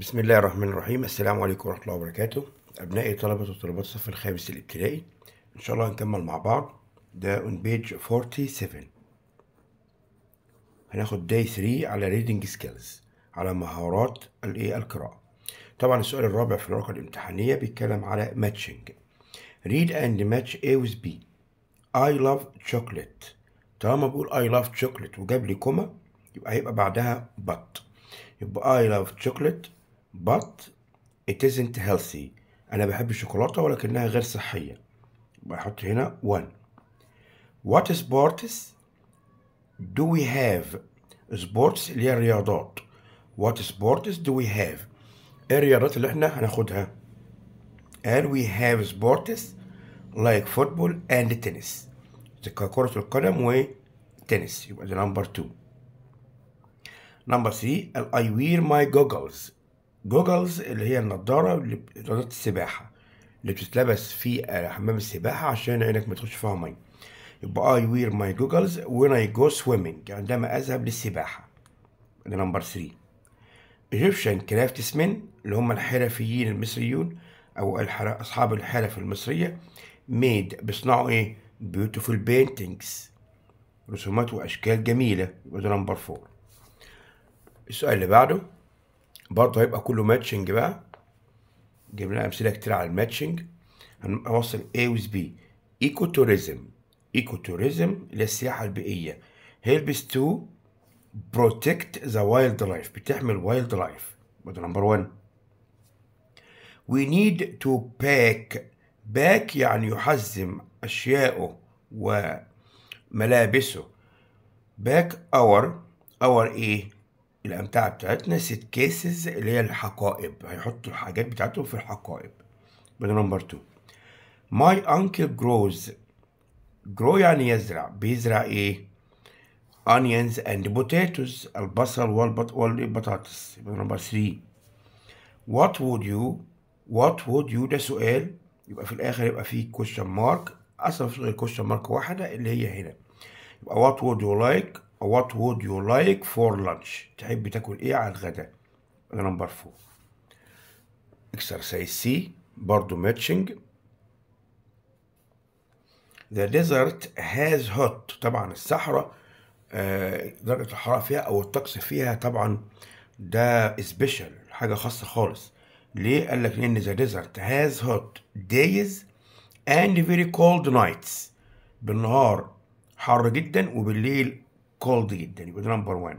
بسم الله الرحمن الرحيم السلام عليكم ورحمة الله وبركاته أبنائي طلبة وطلبات الصف الخامس الابتدائي إن شاء الله هنكمل مع بعض ده on page 47 هناخد day 3 على reading skills على مهارات الإيه القراءة طبعا السؤال الرابع في الورقة الامتحانية بيتكلم على matching read and match A with B I love chocolate طالما بقول I love chocolate وجاب لي كوما يبقى هيبقى بعدها but يبقى I love chocolate but it isn't healthy انا بحب الشوكولاته ولكنها غير صحيه بحط هنا 1 what sports do we have sports اللي هي الرياضات what sports do we have ايه الرياضات اللي احنا هناخدها and we have sports like football and tennis كرة القدم والتنس يبقى ده نمبر 2 نمبر 3 I wear my goggles جوجلز اللي هي النضاره نضاره السباحه اللي بتتلبس في حمام السباحه عشان عينك ما تخش فيها ميه يبقى I wear my goggles when I go swimming عندما يعني أذهب للسباحة ده نمبر 3 Egyptian craftsmen اللي هم الحرفيين المصريون أو أصحاب الحرف المصرية made بيصنعوا إيه beautiful paintings رسومات وأشكال جميلة يبقى ده نمبر 4 السؤال اللي بعده برضه هيبقى كله ماتشنج بقى جبنا امثله كتير على الماتشنج هنوصل A و B ايكو توريزم ايكو توريزم السياحه البيئيه هيلبس تو بروتكت ذا وايلد لايف بتحمي الوايلد لايف ده نمبر 1 وي نيد تو باك باك يعني يحزم اشيائه وملابسه باك اور اور ايه الأمتعة بتاعتنا ست كيسز اللي هي الحقائب هيحطوا الحاجات بتاعتهم في الحقائب بدل نمبر 2 ماي أنكل جروز جرو يعني يزرع بيزرع إيه؟ أنيونز أند بوتاتوز البصل والبط... والبطاطس يبقى نمبر 3 وات وود يو وات وود يو ده سؤال يبقى في الاخر يبقى فيه كوشن مارك اصلا في غير كوشن مارك واحده اللي هي هنا يبقى وات وود يو لايك what would you like for lunch تحب تاكل ايه على الغداء نمبر 4 exercise سي برضو matching the desert has hot طبعا الصحراء آه، درجة الحرارة فيها أو الطقس فيها طبعا ده سبيشال حاجة خاصة خالص ليه قال لك لأن the desert has hot days and very cold nights بالنهار حر جدا وبالليل كولد جدا يبقى ده نمبر 1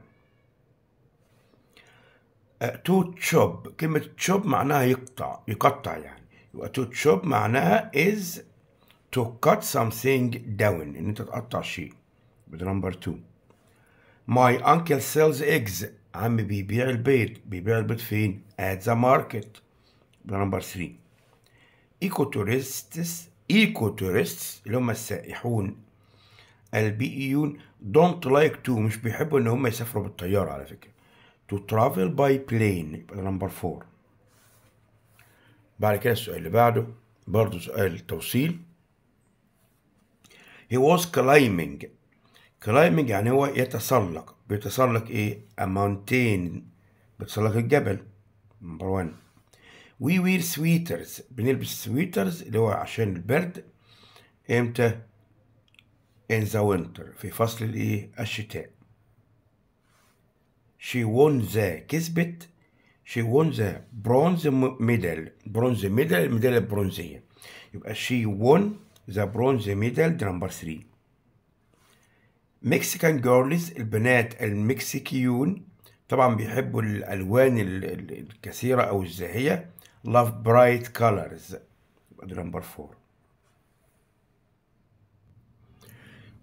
تو تشوب كلمة تشوب معناها يقطع يقطع يعني يبقى تو تشوب معناها is to cut something down ان انت تقطع شيء يبقى ده نمبر 2 my uncle sells eggs عمي بيبيع البيض بيبيع البيض فين at the market ده نمبر 3 ايكو تورستس ايكو تورستس اللي هم السائحون البيئيون don't like to مش بيحبوا ان هم يسافروا بالطياره على فكره to travel by plane يبقى نمبر 4 بعد كده السؤال اللي بعده برضه سؤال توصيل he was climbing climbing يعني هو يتسلق بيتسلق ايه a mountain بيتسلق الجبل نمبر 1 we wear sweaters بنلبس sweaters اللي هو عشان البرد امتى in the winter في فصل الايه الشتاء she won the كسبت she won the bronze medal bronze medal الميدالية البرونزية يبقى she won the bronze medal number three 3 Mexican girls البنات المكسيكيون طبعا بيحبوا الالوان الكثيره او الزاهيه love bright colors يبقى four 4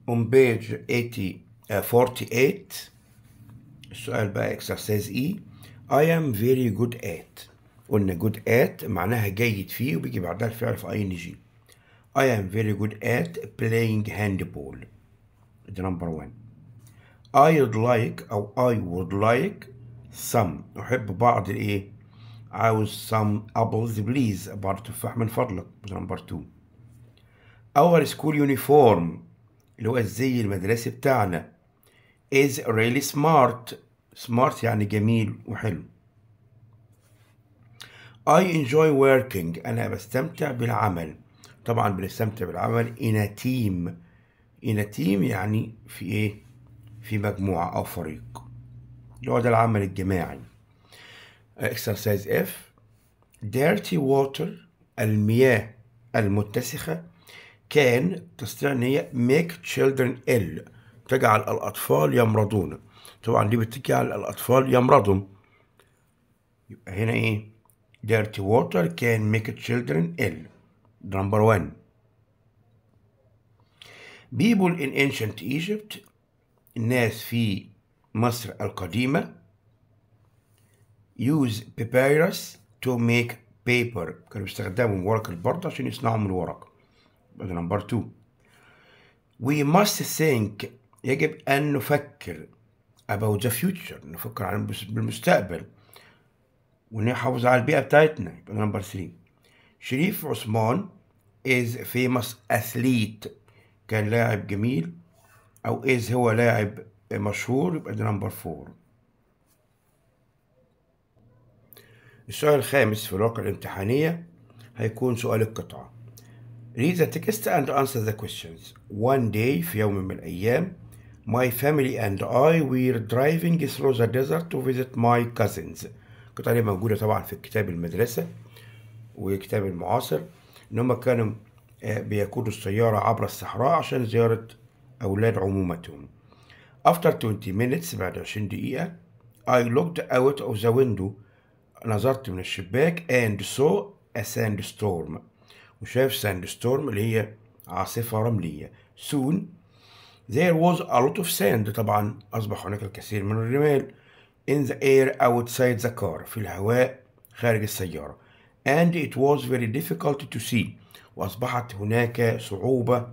on page 80, uh, 48 السؤال بقى exercise E I am very good at قلنا good at معناها جيد فيه وبيجي بعدها الفعل في I am very good at playing handball ده number one I'd like أو I would like some أحب بعض الإيه عاوز some apples please بعض تفاح من فضلك ده number two Our school uniform اللي هو الزي المدرسي بتاعنا is really smart smart يعني جميل وحلو I enjoy working أنا بستمتع بالعمل طبعا بنستمتع بالعمل in a team in a team يعني في إيه في مجموعة أو فريق اللي هو ده العمل الجماعي exercise F dirty water المياه المتسخة كان تستطيع ان هي ميك تشيلدرن ال تجعل الاطفال يمرضون طبعا دي بتجعل الاطفال يمرضوا يبقى هنا ايه dirty water can make children ill ده نمبر 1 people in ancient Egypt الناس في مصر القديمة use papyrus to make paper كانوا بيستخدموا ورق البرد عشان يصنعوا من الورق هذا نمبر 2 وي ماست ثينك يجب أن نفكر about the future نفكر عن بالمستقبل ونحافظ على البيئة بتاعتنا يبقى نمبر 3 شريف عثمان is famous athlete كان لاعب جميل أو is هو لاعب مشهور يبقى ده نمبر 4 السؤال الخامس في الورقة الامتحانية هيكون سؤال القطعة Read the text and answer the questions. One day في يوم من الأيام My family and I were driving through the desert to visit my cousins. كنت دي موجودة طبعا في كتاب المدرسة وكتاب المعاصر إن كانوا بيقودوا السيارة عبر الصحراء عشان زيارة أولاد عمومتهم. After 20 minutes بعد 20 دقيقة I looked out of the window نظرت من الشباك and saw a sandstorm وشاف ساند ستورم اللي هي عاصفة رملية soon there was a lot of sand طبعا أصبح هناك الكثير من الرمال in the air outside the car في الهواء خارج السيارة and it was very difficult to see وأصبحت هناك صعوبة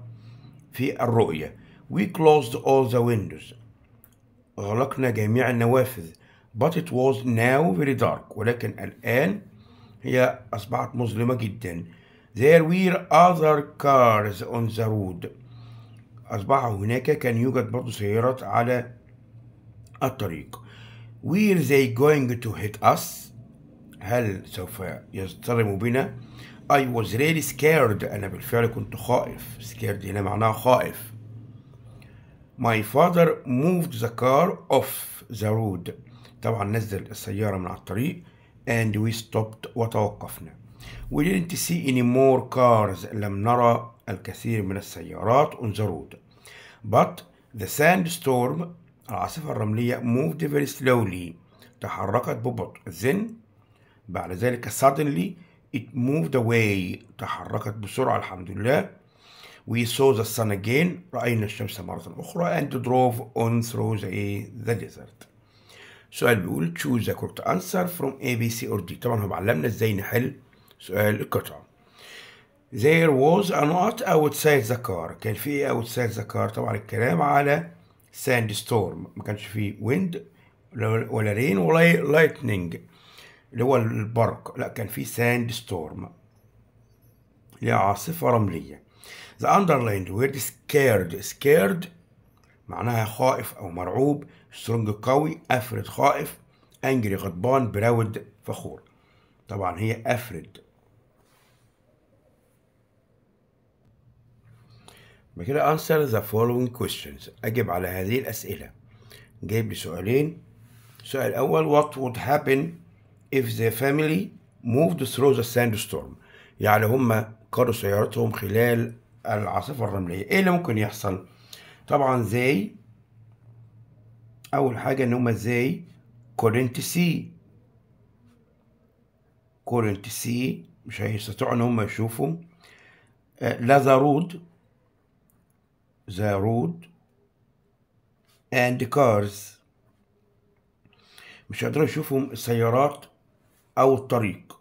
في الرؤية we closed all the windows أغلقنا جميع النوافذ but it was now very dark ولكن الآن هي أصبحت مظلمة جدا There were other cars on the road أصبح هناك كان يوجد برضو سيارات على الطريق Were they going to hit us هل سوف يصطدم بنا I was really scared أنا بالفعل كنت خائف scared هنا معناها خائف My father moved the car off the road طبعا نزل السيارة من على الطريق and we stopped وتوقفنا We didn't see any more cars لم نرى الكثير من السيارات on the road but the sandstorm العاصفة الرملية moved very slowly تحركت ببطء then بعد ذلك suddenly it moved away تحركت بسرعة الحمد لله we saw the sun again رأينا الشمس مرة أخرى and drove on through the, the desert سؤال بيقول choose the correct answer from A, B, C or D طبعا هو علمنا ازاي نحل سؤال القطعة There was a not outside the car كان في ايه outside the car طبعا الكلام على sand storm ما كانش في wind ولا rain ولا lightning اللي هو البرق لا كان في sand storm اللي عاصفة رملية The underlined word scared scared معناها خائف أو مرعوب strong قوي أفرد خائف angry غضبان براود فخور طبعا هي أفرد كده answer the following questions أجب على هذه الأسئلة جايب لي سؤالين السؤال الأول what would happen if the family moved through the sandstorm يعني هم قادوا سيارتهم خلال العاصفة الرملية إيه اللي ممكن يحصل طبعا زي أول حاجة إن هما زي couldn't see couldn't see مش هيستطيعوا إن هما يشوفوا آه، ذا رود the road and cars مش قادرين يشوفوا السيارات أو الطريق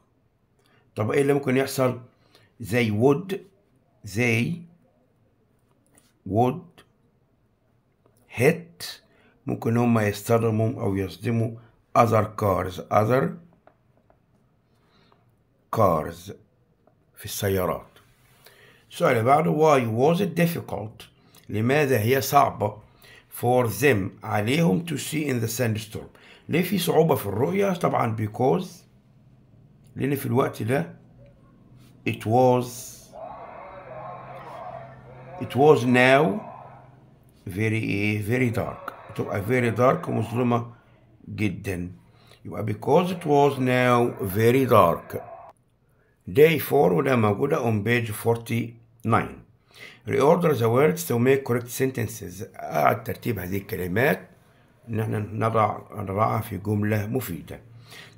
طب إيه اللي ممكن يحصل they would they would hit ممكن هما يصطدموا أو يصدموا other cars other cars في السيارات السؤال اللي بعده why was it difficult لماذا هي صعبة for them عليهم to see in the sandstorm ليه في صعوبة في الرؤية طبعا because لأن في الوقت ده it was it was now very ايه very dark تبقى very dark مظلمة جدا يبقى because it was now very dark day 4 وده موجودة on page 49 reorder the words to make correct sentences أعد ترتيب هذه الكلمات إن احنا نضع نضعها في جملة مفيدة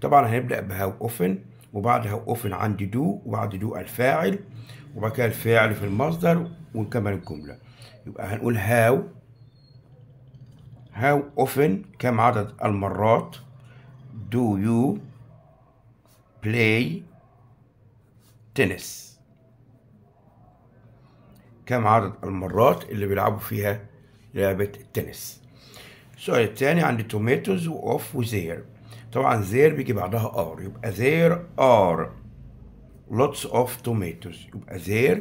طبعا هنبدأ بهاو أوفن وبعد هاو أوفن عندي دو وبعد دو الفاعل وبعد كده الفاعل في المصدر ونكمل الجملة يبقى هنقول هاو هاو أوفن كم عدد المرات do you play tennis كم عدد المرات اللي بيلعبوا فيها لعبة التنس السؤال الثاني عندي توميتوز وأوف وزير طبعا زير بيجي بعدها ار يبقى زير ار lots of tomatoes يبقى there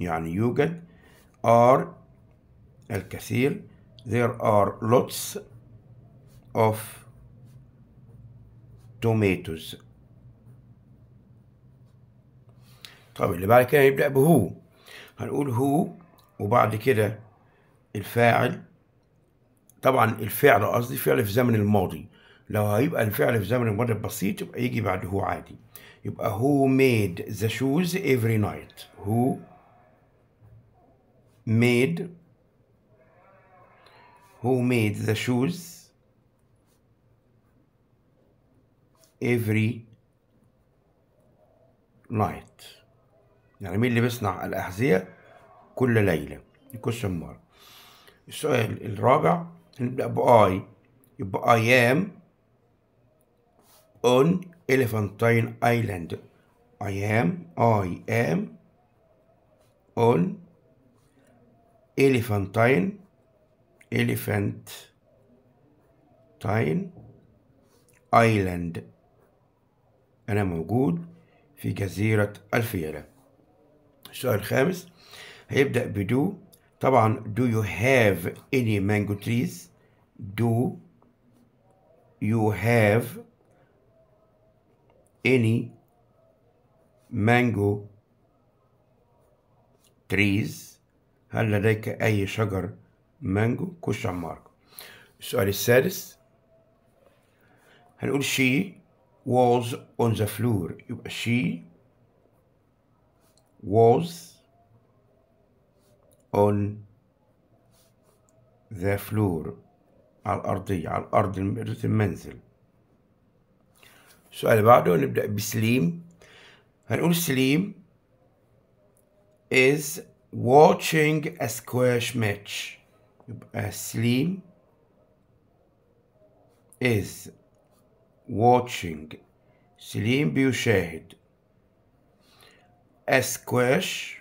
يعني يوجد are الكثير there are lots of tomatoes طب اللي بعد كده يبدأ بهو هنقول هو وبعد كده الفاعل طبعا الفعل قصدي فعل في زمن الماضي لو هيبقى الفعل في زمن الماضي بسيط يبقى يجي بعد هو عادي يبقى هو made the shoes every night هو made هو made the shoes every night يعني مين اللي بيصنع الأحذية كل ليلة الكويشن مارك السؤال الرابع نبدأ بآي يبقى I am on Elephantine Island I am I am on Elephantine Elephantine Island أنا موجود في جزيرة الفيلة السؤال الخامس هيبدأ بدو طبعا do you have any mango trees do يو هاف any mango trees هل لديك أي شجر مانجو كوش عمارك السؤال السادس هنقول she was on the floor يبقى she was on the floor على الأرضية على الأرض رث المنزل السؤال اللي بعده نبدأ بسليم هنقول سليم is watching a squash match يبقى سليم is watching سليم بيشاهد squash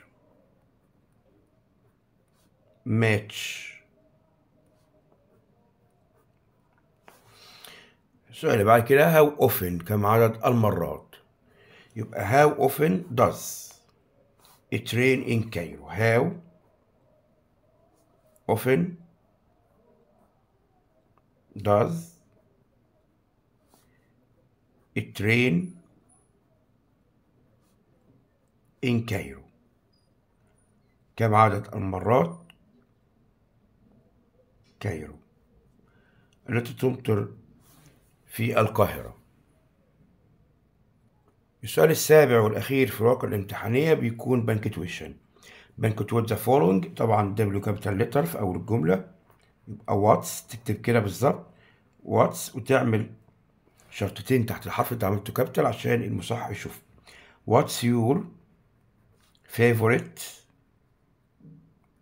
match. السؤال اللي بعد كده how often كم عدد المرات يبقى how often does it rain in Cairo how often does it rain إن كايرو كم عدد المرات كايرو التي تمطر في القاهرة السؤال السابع والأخير في الورقة الامتحانية بيكون بنك تويت ذا فولونج طبعا دبليو كابيتال لتر في أول الجملة أو واتس تكتب كده بالظبط واتس وتعمل شرطتين تحت الحرف اللي عملته كابيتال عشان المصحح يشوف واتس يور فيفوريت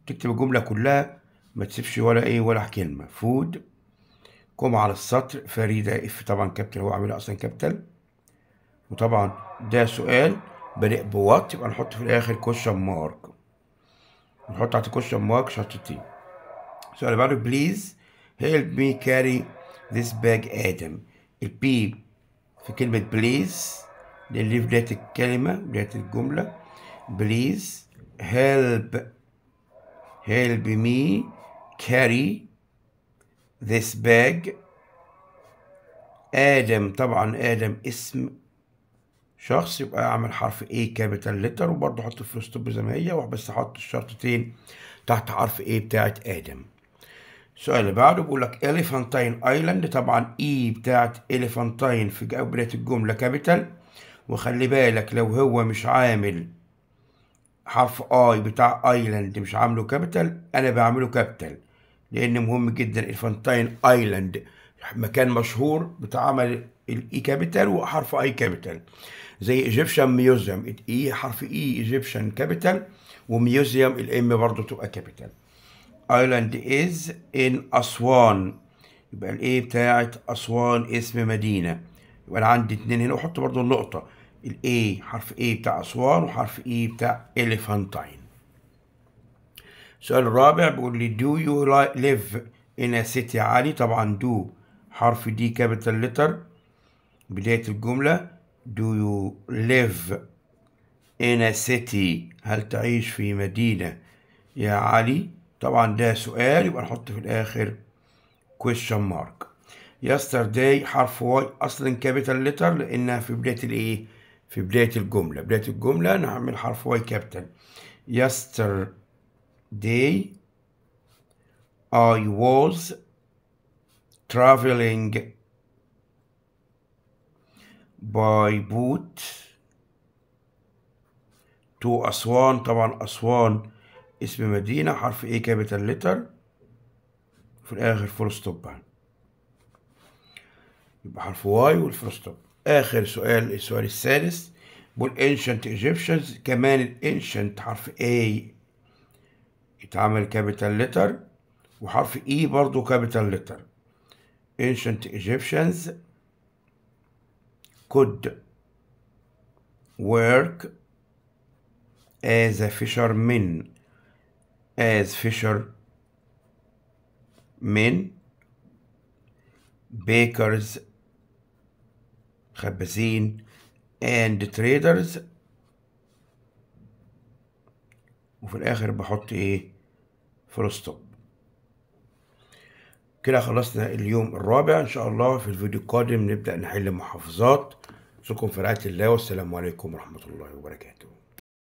تكتب الجملة كلها ما تسيبش ولا ايه ولا كلمة فود كوم على السطر فريدة اف طبعا كابتل هو عاملها اصلا كابتل وطبعا ده سؤال بادئ بوات يبقى نحط في الاخر كوشن مارك نحط تحت كوشن مارك شرطتين السؤال اللي بعده بليز هيلب مي كاري ذيس باج ادم البي في كلمة بليز اللي في بداية الكلمة بداية الجملة بليز هيلب هيلب مي كاري ذيس باج آدم طبعا آدم اسم شخص يبقى أعمل حرف ايه كابيتال لتر وبرضه أحط فلوس طب زي ما هي بس أحط الشرطتين تحت حرف ايه بتاعت آدم السؤال اللي بعده بيقول لك إليفانتاين أيلاند طبعا إي e بتاعت إليفانتاين في بداية الجملة كابيتال وخلي بالك لو هو مش عامل حرف اي بتاع ايلاند مش عامله كابيتال انا بعمله كابيتال لان مهم جدا الفانتاين ايلاند مكان مشهور بتعمل الاي كابيتال e وحرف اي كابيتال زي ايجيبشن ميوزيوم اي حرف اي ايجيبشن كابيتال وميوزيوم الام برضه تبقى كابيتال ايلاند از ان اسوان يبقى الايه بتاعت اسوان اسم مدينه يبقى انا عندي اتنين هنا واحط برضه النقطه الاي حرف اي بتاع أسوان وحرف اي e بتاع إليفانتاين السؤال الرابع بيقول لي دو يو ليف ان سيتي عالي طبعا دو حرف دي كابيتال لتر بداية الجملة دو يو ليف ان سيتي هل تعيش في مدينة يا علي طبعا ده سؤال يبقى نحط في الآخر question mark yesterday حرف واي أصلا كابيتال لتر لأنها في بداية الإيه في بداية الجملة بداية الجملة نعمل حرف واي كابيتال yesterday I was traveling by boat to أسوان طبعا أسوان اسم مدينة حرف A كابيتال لتر في الآخر فول ستوب يبقى حرف واي والفول ستوب آخر سؤال السؤال الثالث بول ancient Egyptians كمان ال ancient حرف A اتعمل كابيتال لتر وحرف E برضو كابيتال لتر ancient Egyptians could work as a fisherman as fishermen bakers خبازين and traders وفي الاخر بحط ايه فول ستوب كده خلصنا اليوم الرابع ان شاء الله في الفيديو القادم نبدا نحل محافظات اشوفكم في رعايه الله والسلام عليكم ورحمه الله وبركاته